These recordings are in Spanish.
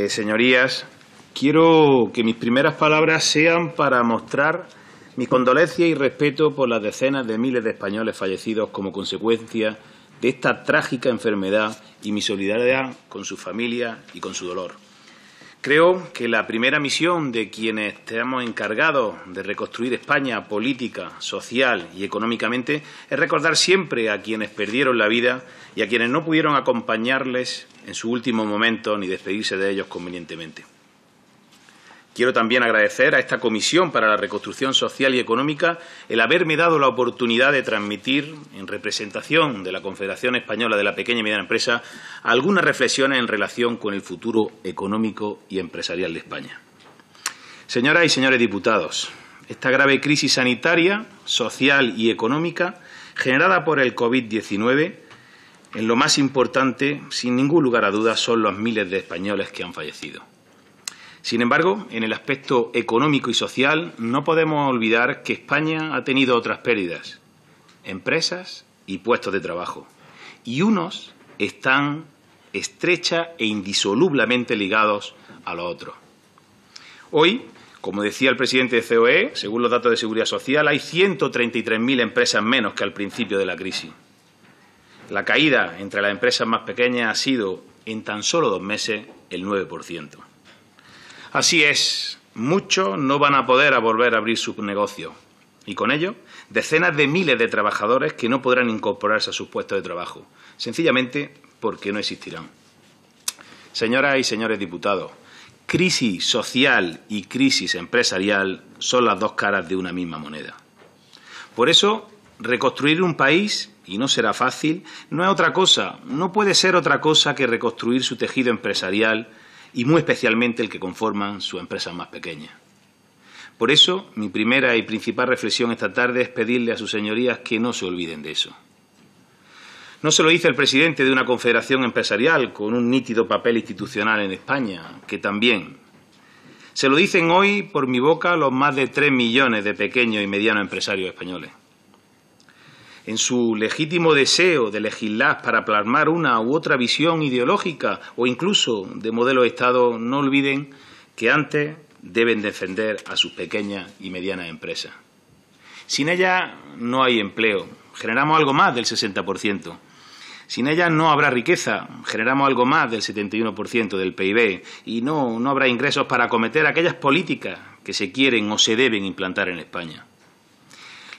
Eh, señorías, quiero que mis primeras palabras sean para mostrar mi condolencia y respeto por las decenas de miles de españoles fallecidos como consecuencia de esta trágica enfermedad y mi solidaridad con su familia y con su dolor. Creo que la primera misión de quienes estamos encargados de reconstruir España política, social y económicamente es recordar siempre a quienes perdieron la vida y a quienes no pudieron acompañarles en su último momento ni despedirse de ellos convenientemente. Quiero también agradecer a esta Comisión para la Reconstrucción Social y Económica el haberme dado la oportunidad de transmitir, en representación de la Confederación Española de la Pequeña y Mediana Empresa, algunas reflexiones en relación con el futuro económico y empresarial de España. Señoras y señores diputados, esta grave crisis sanitaria, social y económica generada por el COVID-19 en lo más importante, sin ningún lugar a dudas, son los miles de españoles que han fallecido. Sin embargo, en el aspecto económico y social no podemos olvidar que España ha tenido otras pérdidas, empresas y puestos de trabajo. Y unos están estrecha e indisolublemente ligados a los otros. Hoy, como decía el presidente de COE, según los datos de Seguridad Social, hay 133.000 empresas menos que al principio de la crisis. La caída entre las empresas más pequeñas ha sido, en tan solo dos meses, el 9%. Así es, muchos no van a poder volver a abrir sus negocios y con ello decenas de miles de trabajadores que no podrán incorporarse a sus puestos de trabajo, sencillamente porque no existirán. Señoras y señores diputados, crisis social y crisis empresarial son las dos caras de una misma moneda. Por eso, reconstruir un país, y no será fácil, no es otra cosa, no puede ser otra cosa que reconstruir su tejido empresarial y muy especialmente el que conforman sus empresas más pequeñas. Por eso, mi primera y principal reflexión esta tarde es pedirle a sus señorías que no se olviden de eso. No se lo dice el presidente de una confederación empresarial con un nítido papel institucional en España, que también. Se lo dicen hoy por mi boca los más de tres millones de pequeños y medianos empresarios españoles en su legítimo deseo de legislar para plasmar una u otra visión ideológica o incluso de modelo de Estado, no olviden que antes deben defender a sus pequeñas y medianas empresas. Sin ellas no hay empleo, generamos algo más del 60%. Sin ellas no habrá riqueza, generamos algo más del 71% del PIB y no, no habrá ingresos para acometer aquellas políticas que se quieren o se deben implantar en España.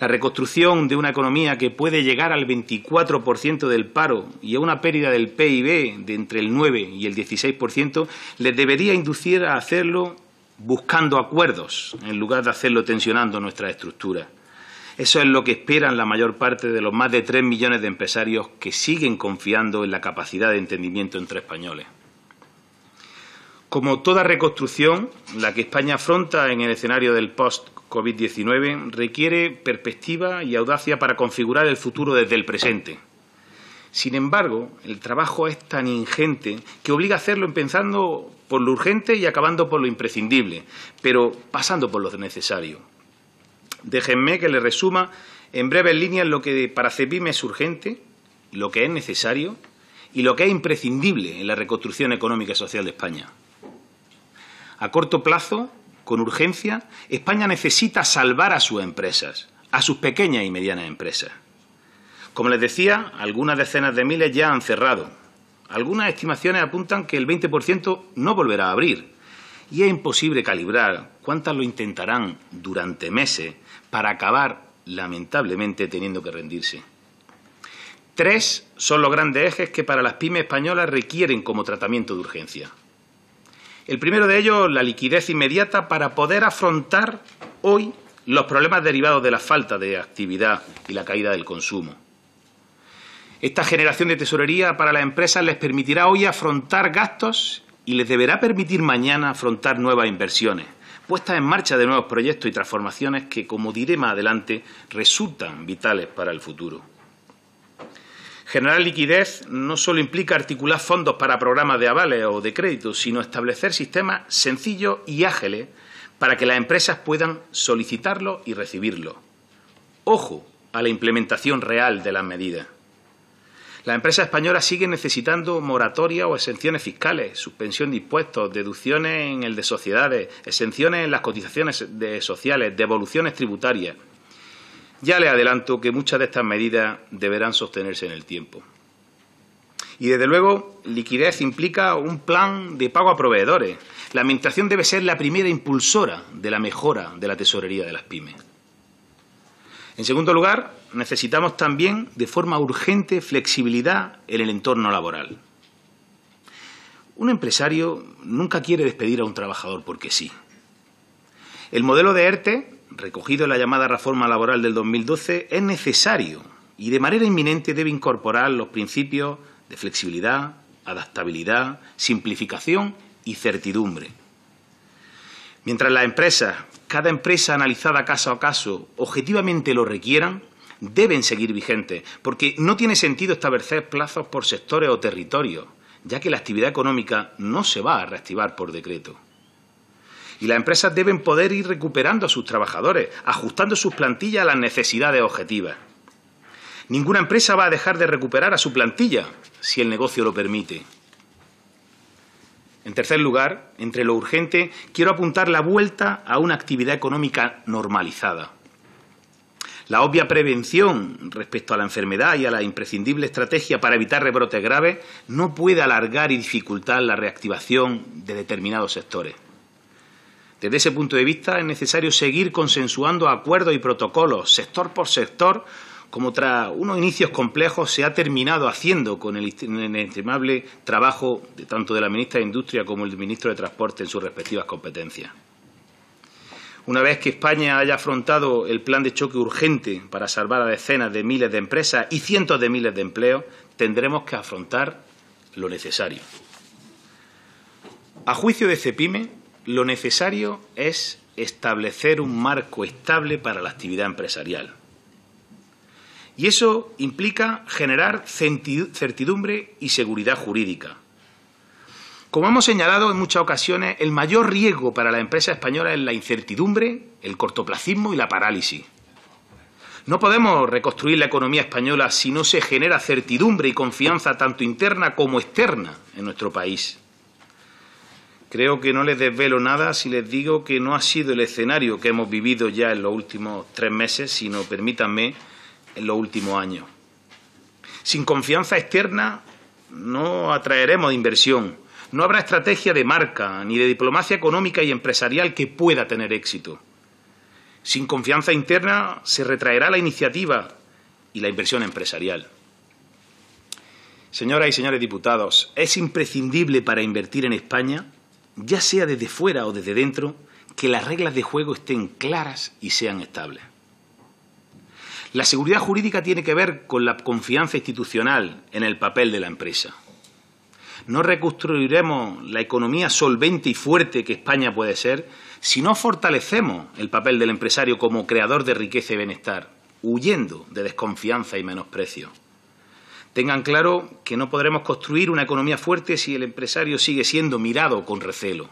La reconstrucción de una economía que puede llegar al 24% del paro y a una pérdida del PIB de entre el 9 y el 16% les debería inducir a hacerlo buscando acuerdos en lugar de hacerlo tensionando nuestra estructura. Eso es lo que esperan la mayor parte de los más de tres millones de empresarios que siguen confiando en la capacidad de entendimiento entre españoles. Como toda reconstrucción, la que España afronta en el escenario del post-COVID-19 requiere perspectiva y audacia para configurar el futuro desde el presente. Sin embargo, el trabajo es tan ingente que obliga a hacerlo empezando por lo urgente y acabando por lo imprescindible, pero pasando por lo necesario. Déjenme que les resuma en breves líneas lo que para CEPIME es urgente, lo que es necesario y lo que es imprescindible en la reconstrucción económica y social de España. A corto plazo, con urgencia, España necesita salvar a sus empresas, a sus pequeñas y medianas empresas. Como les decía, algunas decenas de miles ya han cerrado. Algunas estimaciones apuntan que el 20% no volverá a abrir. Y es imposible calibrar cuántas lo intentarán durante meses para acabar, lamentablemente, teniendo que rendirse. Tres son los grandes ejes que para las pymes españolas requieren como tratamiento de urgencia. El primero de ellos, la liquidez inmediata para poder afrontar hoy los problemas derivados de la falta de actividad y la caída del consumo. Esta generación de tesorería para las empresas les permitirá hoy afrontar gastos y les deberá permitir mañana afrontar nuevas inversiones, puestas en marcha de nuevos proyectos y transformaciones que, como diré más adelante, resultan vitales para el futuro. Generar liquidez no solo implica articular fondos para programas de avales o de créditos, sino establecer sistemas sencillos y ágiles para que las empresas puedan solicitarlo y recibirlo. Ojo a la implementación real de las medidas. Las empresas españolas siguen necesitando moratorias o exenciones fiscales, suspensión de impuestos, deducciones en el de sociedades, exenciones en las cotizaciones sociales, devoluciones tributarias. Ya le adelanto que muchas de estas medidas deberán sostenerse en el tiempo. Y desde luego, liquidez implica un plan de pago a proveedores. La Administración debe ser la primera impulsora de la mejora de la tesorería de las pymes. En segundo lugar, necesitamos también de forma urgente flexibilidad en el entorno laboral. Un empresario nunca quiere despedir a un trabajador porque sí. El modelo de ERTE recogido en la llamada reforma laboral del 2012, es necesario y de manera inminente debe incorporar los principios de flexibilidad, adaptabilidad, simplificación y certidumbre. Mientras las empresas, cada empresa analizada caso a caso, objetivamente lo requieran, deben seguir vigentes, porque no tiene sentido establecer plazos por sectores o territorios, ya que la actividad económica no se va a reactivar por decreto y las empresas deben poder ir recuperando a sus trabajadores, ajustando sus plantillas a las necesidades objetivas. Ninguna empresa va a dejar de recuperar a su plantilla si el negocio lo permite. En tercer lugar, entre lo urgente, quiero apuntar la vuelta a una actividad económica normalizada. La obvia prevención respecto a la enfermedad y a la imprescindible estrategia para evitar rebrotes graves no puede alargar y dificultar la reactivación de determinados sectores. Desde ese punto de vista es necesario seguir consensuando acuerdos y protocolos sector por sector, como tras unos inicios complejos se ha terminado haciendo con el inestimable trabajo de, tanto de la ministra de Industria como el ministro de Transporte en sus respectivas competencias. Una vez que España haya afrontado el plan de choque urgente para salvar a decenas de miles de empresas y cientos de miles de empleos, tendremos que afrontar lo necesario. A juicio de CEPIME, lo necesario es establecer un marco estable para la actividad empresarial. Y eso implica generar certidumbre y seguridad jurídica. Como hemos señalado en muchas ocasiones, el mayor riesgo para la empresa española es la incertidumbre, el cortoplacismo y la parálisis. No podemos reconstruir la economía española si no se genera certidumbre y confianza tanto interna como externa en nuestro país. Creo que no les desvelo nada si les digo que no ha sido el escenario que hemos vivido ya en los últimos tres meses, sino, permítanme, en los últimos años. Sin confianza externa no atraeremos inversión, no habrá estrategia de marca ni de diplomacia económica y empresarial que pueda tener éxito. Sin confianza interna se retraerá la iniciativa y la inversión empresarial. Señoras y señores diputados, es imprescindible para invertir en España ya sea desde fuera o desde dentro, que las reglas de juego estén claras y sean estables. La seguridad jurídica tiene que ver con la confianza institucional en el papel de la empresa. No reconstruiremos la economía solvente y fuerte que España puede ser si no fortalecemos el papel del empresario como creador de riqueza y bienestar, huyendo de desconfianza y menosprecio. Tengan claro que no podremos construir una economía fuerte si el empresario sigue siendo mirado con recelo.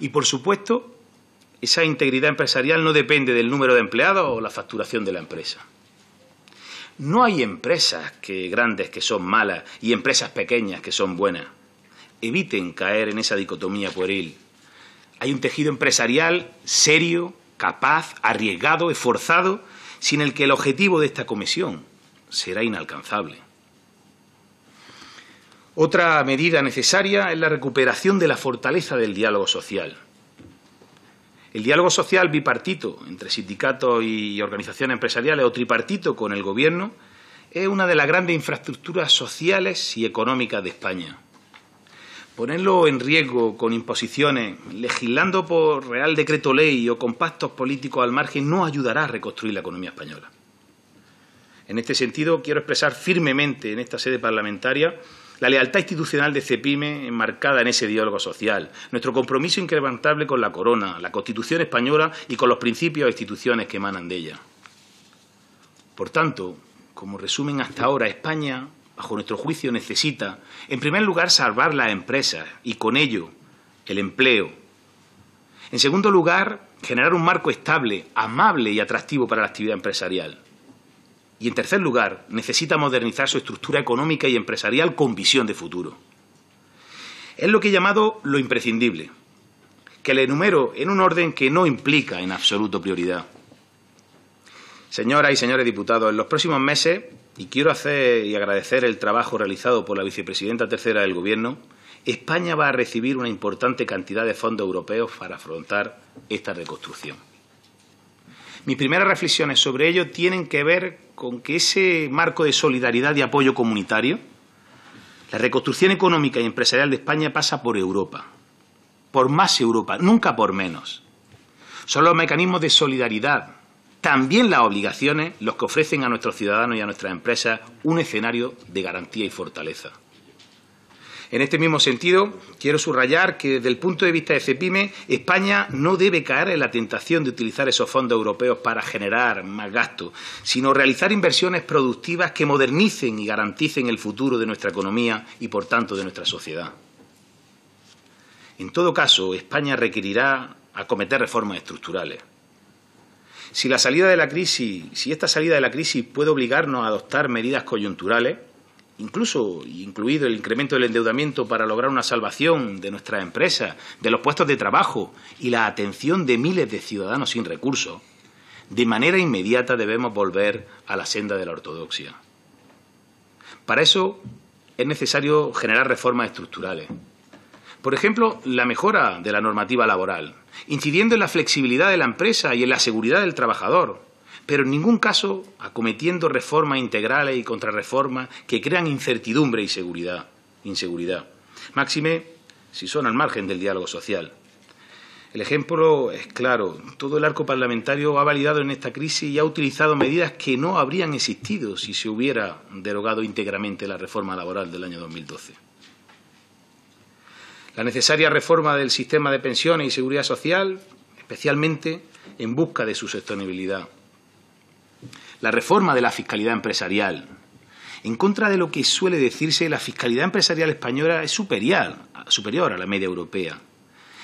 Y, por supuesto, esa integridad empresarial no depende del número de empleados o la facturación de la empresa. No hay empresas que grandes que son malas y empresas pequeñas que son buenas. Eviten caer en esa dicotomía pueril. Hay un tejido empresarial serio, capaz, arriesgado, esforzado, sin el que el objetivo de esta comisión será inalcanzable. Otra medida necesaria es la recuperación de la fortaleza del diálogo social. El diálogo social bipartito entre sindicatos y organizaciones empresariales o tripartito con el Gobierno es una de las grandes infraestructuras sociales y económicas de España. Ponerlo en riesgo con imposiciones, legislando por real decreto ley o con pactos políticos al margen, no ayudará a reconstruir la economía española. En este sentido, quiero expresar firmemente en esta sede parlamentaria la lealtad institucional de CEPIME enmarcada en ese diálogo social, nuestro compromiso incrementable con la corona, la Constitución española y con los principios e instituciones que emanan de ella. Por tanto, como resumen hasta ahora, España, bajo nuestro juicio, necesita, en primer lugar, salvar las empresas y con ello el empleo. En segundo lugar, generar un marco estable, amable y atractivo para la actividad empresarial. Y en tercer lugar, necesita modernizar su estructura económica y empresarial con visión de futuro. Es lo que he llamado lo imprescindible, que le enumero en un orden que no implica en absoluto prioridad. Señoras y señores diputados, en los próximos meses, y quiero hacer y agradecer el trabajo realizado por la vicepresidenta tercera del Gobierno, España va a recibir una importante cantidad de fondos europeos para afrontar esta reconstrucción. Mis primeras reflexiones sobre ello tienen que ver con que ese marco de solidaridad y apoyo comunitario, la reconstrucción económica y empresarial de España pasa por Europa, por más Europa, nunca por menos. Son los mecanismos de solidaridad, también las obligaciones, los que ofrecen a nuestros ciudadanos y a nuestras empresas un escenario de garantía y fortaleza. En este mismo sentido, quiero subrayar que desde el punto de vista de CEPIME, España no debe caer en la tentación de utilizar esos fondos europeos para generar más gastos, sino realizar inversiones productivas que modernicen y garanticen el futuro de nuestra economía y, por tanto, de nuestra sociedad. En todo caso, España requerirá acometer reformas estructurales. Si la salida de la crisis, si esta salida de la crisis puede obligarnos a adoptar medidas coyunturales, incluso incluido el incremento del endeudamiento para lograr una salvación de nuestras empresas, de los puestos de trabajo y la atención de miles de ciudadanos sin recursos, de manera inmediata debemos volver a la senda de la ortodoxia. Para eso es necesario generar reformas estructurales. Por ejemplo, la mejora de la normativa laboral, incidiendo en la flexibilidad de la empresa y en la seguridad del trabajador, pero en ningún caso acometiendo reformas integrales y contrarreformas que crean incertidumbre y seguridad, inseguridad. Máxime, si son al margen del diálogo social. El ejemplo es claro. Todo el arco parlamentario ha validado en esta crisis y ha utilizado medidas que no habrían existido si se hubiera derogado íntegramente la reforma laboral del año 2012. La necesaria reforma del sistema de pensiones y seguridad social, especialmente en busca de su sostenibilidad la reforma de la fiscalidad empresarial. En contra de lo que suele decirse, la fiscalidad empresarial española es superior, superior a la media europea.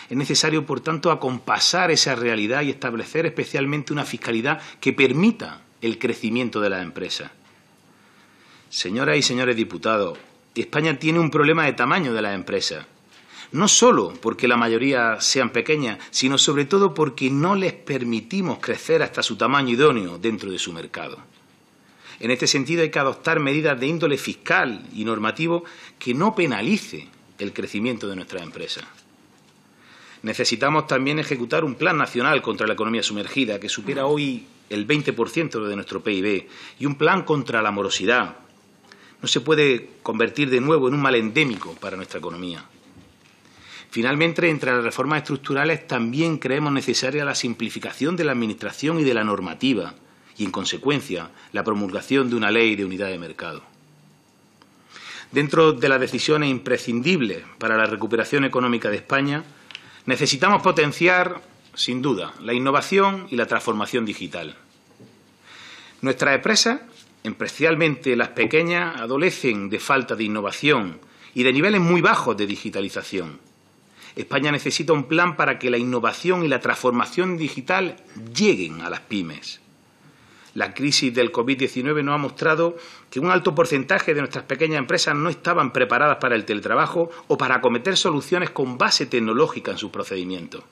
Es necesario, por tanto, acompasar esa realidad y establecer especialmente una fiscalidad que permita el crecimiento de las empresas. Señoras y señores diputados, España tiene un problema de tamaño de las empresas no solo porque la mayoría sean pequeñas, sino sobre todo porque no les permitimos crecer hasta su tamaño idóneo dentro de su mercado. En este sentido hay que adoptar medidas de índole fiscal y normativo que no penalice el crecimiento de nuestras empresas. Necesitamos también ejecutar un plan nacional contra la economía sumergida, que supera hoy el 20% de nuestro PIB, y un plan contra la morosidad. No se puede convertir de nuevo en un mal endémico para nuestra economía. Finalmente, entre las reformas estructurales también creemos necesaria la simplificación de la Administración y de la normativa y, en consecuencia, la promulgación de una ley de unidad de mercado. Dentro de las decisiones imprescindibles para la recuperación económica de España, necesitamos potenciar, sin duda, la innovación y la transformación digital. Nuestras empresas, especialmente las pequeñas, adolecen de falta de innovación y de niveles muy bajos de digitalización España necesita un plan para que la innovación y la transformación digital lleguen a las pymes. La crisis del COVID-19 nos ha mostrado que un alto porcentaje de nuestras pequeñas empresas no estaban preparadas para el teletrabajo o para acometer soluciones con base tecnológica en sus procedimientos.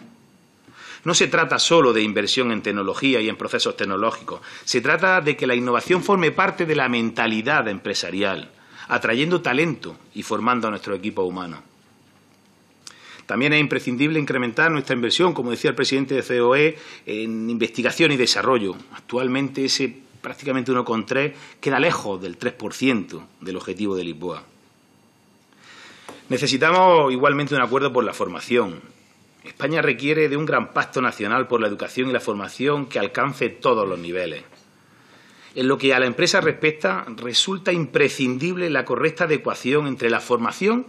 No se trata solo de inversión en tecnología y en procesos tecnológicos, se trata de que la innovación forme parte de la mentalidad empresarial, atrayendo talento y formando a nuestro equipo humano. También es imprescindible incrementar nuestra inversión, como decía el presidente de COE, en investigación y desarrollo. Actualmente ese prácticamente 1,3 queda lejos del 3% del objetivo de Lisboa. Necesitamos igualmente un acuerdo por la formación. España requiere de un gran pacto nacional por la educación y la formación que alcance todos los niveles. En lo que a la empresa respecta, resulta imprescindible la correcta adecuación entre la formación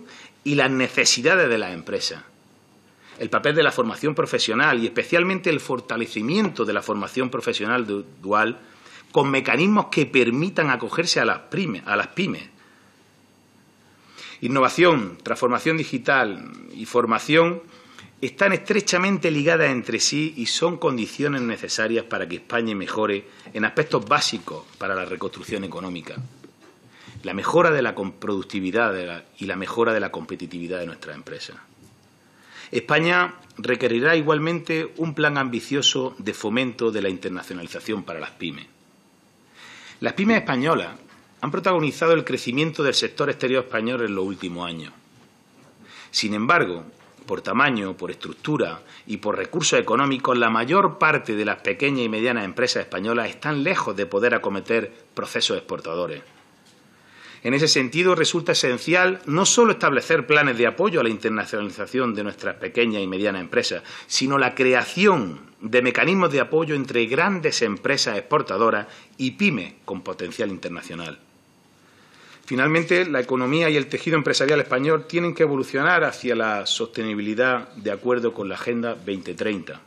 y las necesidades de la empresa. El papel de la formación profesional y especialmente el fortalecimiento de la formación profesional dual con mecanismos que permitan acogerse a las, a las pymes. Innovación, transformación digital y formación están estrechamente ligadas entre sí y son condiciones necesarias para que España mejore en aspectos básicos para la reconstrucción económica la mejora de la productividad y la mejora de la competitividad de nuestras empresas. España requerirá igualmente un plan ambicioso de fomento de la internacionalización para las pymes. Las pymes españolas han protagonizado el crecimiento del sector exterior español en los últimos años. Sin embargo, por tamaño, por estructura y por recursos económicos, la mayor parte de las pequeñas y medianas empresas españolas están lejos de poder acometer procesos exportadores en ese sentido, resulta esencial no solo establecer planes de apoyo a la internacionalización de nuestras pequeñas y medianas empresas, sino la creación de mecanismos de apoyo entre grandes empresas exportadoras y pymes con potencial internacional. Finalmente, la economía y el tejido empresarial español tienen que evolucionar hacia la sostenibilidad de acuerdo con la Agenda 2030.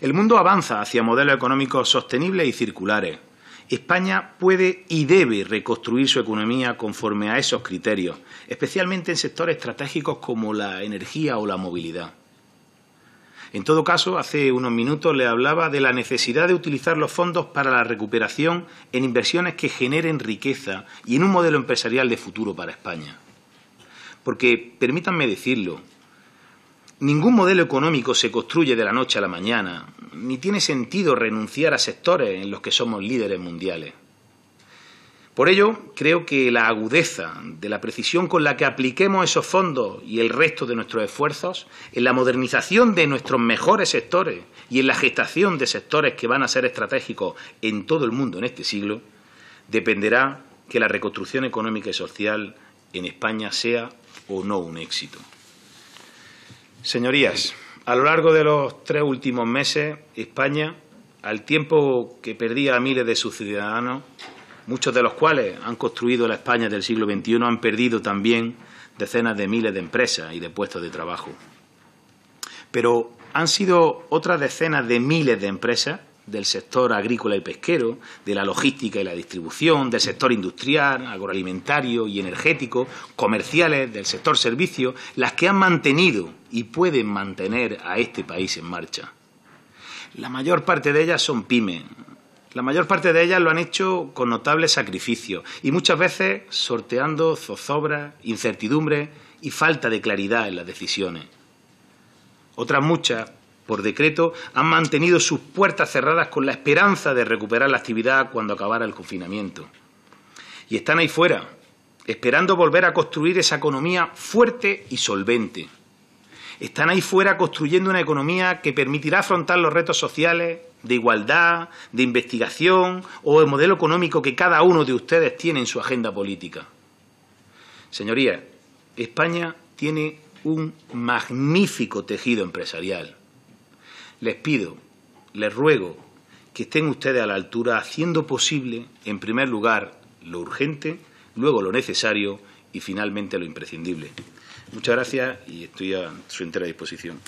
El mundo avanza hacia modelos económicos sostenibles y circulares, España puede y debe reconstruir su economía conforme a esos criterios, especialmente en sectores estratégicos como la energía o la movilidad. En todo caso, hace unos minutos le hablaba de la necesidad de utilizar los fondos para la recuperación en inversiones que generen riqueza y en un modelo empresarial de futuro para España. Porque, permítanme decirlo, Ningún modelo económico se construye de la noche a la mañana, ni tiene sentido renunciar a sectores en los que somos líderes mundiales. Por ello, creo que la agudeza de la precisión con la que apliquemos esos fondos y el resto de nuestros esfuerzos en la modernización de nuestros mejores sectores y en la gestación de sectores que van a ser estratégicos en todo el mundo en este siglo, dependerá que la reconstrucción económica y social en España sea o no un éxito. Señorías, a lo largo de los tres últimos meses, España, al tiempo que perdía a miles de sus ciudadanos, muchos de los cuales han construido la España del siglo XXI, han perdido también decenas de miles de empresas y de puestos de trabajo. Pero han sido otras decenas de miles de empresas del sector agrícola y pesquero, de la logística y la distribución, del sector industrial, agroalimentario y energético, comerciales, del sector servicios, las que han mantenido y pueden mantener a este país en marcha. La mayor parte de ellas son pymes. La mayor parte de ellas lo han hecho con notables sacrificios y muchas veces sorteando zozobras, incertidumbres y falta de claridad en las decisiones. Otras muchas, por decreto, han mantenido sus puertas cerradas con la esperanza de recuperar la actividad cuando acabara el confinamiento. Y están ahí fuera, esperando volver a construir esa economía fuerte y solvente. Están ahí fuera construyendo una economía que permitirá afrontar los retos sociales, de igualdad, de investigación o el modelo económico que cada uno de ustedes tiene en su agenda política. Señorías, España tiene un magnífico tejido empresarial. Les pido, les ruego que estén ustedes a la altura haciendo posible, en primer lugar, lo urgente, luego lo necesario y finalmente lo imprescindible. Muchas gracias y estoy a su entera disposición.